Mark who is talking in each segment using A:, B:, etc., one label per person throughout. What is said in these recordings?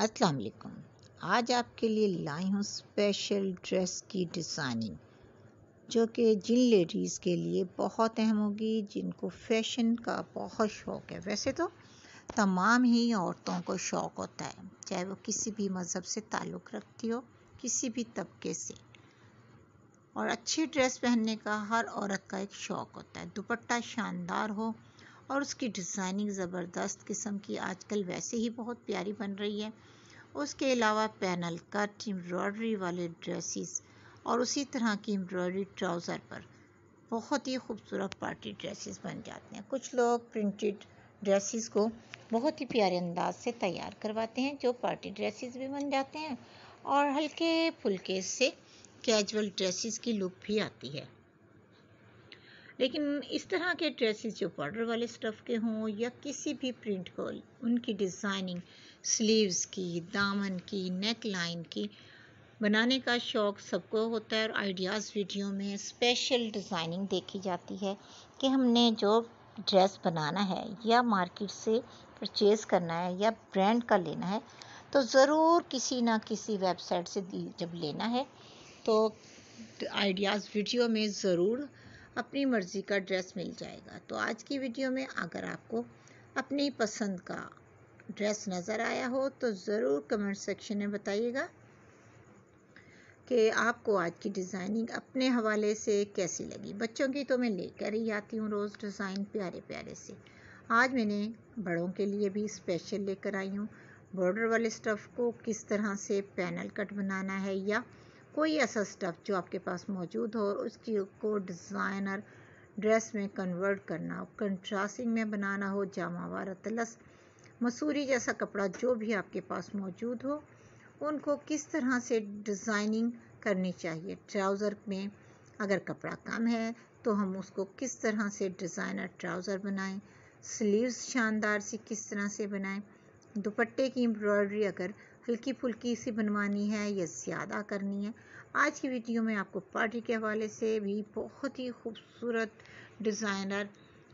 A: अस्सलाम वालेकुम आज आपके लिए लाई हूँ स्पेशल ड्रेस की डिज़ाइनिंग जो कि जिन लेडीज़ के लिए बहुत अहम होगी जिनको फैशन का बहुत शौक़ है वैसे तो तमाम ही औरतों को शौक़ होता है चाहे वो किसी भी मज़हब से ताल्लुक़ रखती हो किसी भी तबके से और अच्छी ड्रेस पहनने का हर औरत का एक शौक़ होता है दुपट्टा शानदार हो और उसकी डिज़ाइनिंग ज़बरदस्त किस्म की आजकल वैसे ही बहुत प्यारी बन रही है उसके अलावा पैनल कट एम्ब्रॉयडरी वाले ड्रेसेस और उसी तरह की एम्ब्रॉयडरी ट्राउज़र पर बहुत ही खूबसूरत पार्टी ड्रेसेस बन जाते हैं कुछ लोग प्रिंटेड ड्रेसेस को बहुत ही प्यारे अंदाज से तैयार करवाते हैं जो पार्टी ड्रेसेस भी बन जाते हैं और हल्के फुलके से कैजुअल ड्रेसेस की लुक भी आती है लेकिन इस तरह के ड्रेसेस जो बॉर्डर वाले स्टफ़ के हों या किसी भी प्रिंट को उनकी डिज़ाइनिंग स्लीव्स की दामन की नेक लाइन की बनाने का शौक़ सबको होता है और आइडियाज़ वीडियो में स्पेशल डिज़ाइनिंग देखी जाती है कि हमने जो ड्रेस बनाना है या मार्केट से परचेज़ करना है या ब्रांड का लेना है तो ज़रूर किसी ना किसी वेबसाइट से जब लेना है तो आइडियाज़ वीडियो में ज़रूर अपनी मर्ज़ी का ड्रेस मिल जाएगा तो आज की वीडियो में अगर आपको अपनी पसंद का ड्रेस नज़र आया हो तो ज़रूर कमेंट सेक्शन में बताइएगा कि आपको आज की डिज़ाइनिंग अपने हवाले से कैसी लगी बच्चों की तो मैं लेकर ही आती हूँ रोज़ डिज़ाइन प्यारे प्यारे से आज मैंने बड़ों के लिए भी स्पेशल लेकर आई हूँ बॉर्डर वाले स्टफ़ को किस तरह से पैनल कट बनाना है या कोई ऐसा स्टफ़ जो आपके पास मौजूद हो और उसकी को डिज़ाइनर ड्रेस में कन्वर्ट करना हो कंट्रास्टिंग में बनाना हो जामावार तलस मसूरी जैसा कपड़ा जो भी आपके पास मौजूद हो उनको किस तरह से डिज़ाइनिंग करनी चाहिए ट्राउज़र में अगर कपड़ा कम है तो हम उसको किस तरह से डिज़ाइनर ट्राउज़र बनाएं स्लीव्स शानदार सी किस तरह से बनाएं दुपट्टे की एम्ब्रॉयडरी अगर हल्की फुल्की सी बनवानी है या ज़्यादा करनी है आज की वीडियो में आपको पार्टी के हवाले से भी बहुत ही खूबसूरत डिज़ाइनर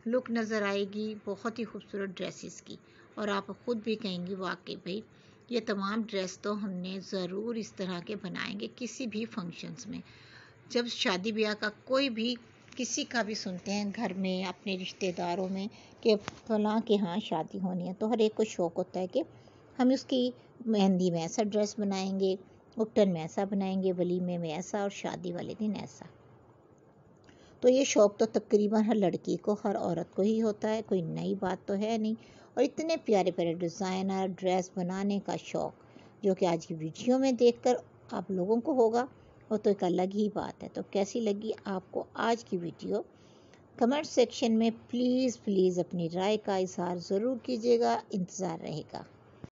A: लुक नज़र आएगी बहुत ही खूबसूरत ड्रेसेस की और आप ख़ुद भी कहेंगी वाकई भाई ये तमाम ड्रेस तो हमने ज़रूर इस तरह के बनाएंगे किसी भी फंक्शंस में जब शादी ब्याह का कोई भी किसी का भी सुनते हैं घर में अपने रिश्तेदारों में कि फलां के हाँ शादी होनी है तो हर एक को शौक़ होता है कि हम उसकी मेहंदी में ऐसा ड्रेस बनाएंगे उपटन में ऐसा बनाएंगे वलीमे में ऐसा और शादी वाले दिन ऐसा तो ये शौक़ तो तकरीबन हर लड़की को हर औरत को ही होता है कोई नई बात तो है नहीं और इतने प्यारे प्यारे डिज़ाइनर ड्रेस बनाने का शौक़ जो कि आज की वीडियो में देखकर आप लोगों को होगा वो तो एक अलग ही बात है तो कैसी लगी आपको आज की वीडियो कमेंट सेक्शन में प्लीज़ प्लीज़ अपनी राय का इजहार ज़रूर कीजिएगा इंतज़ार रहेगा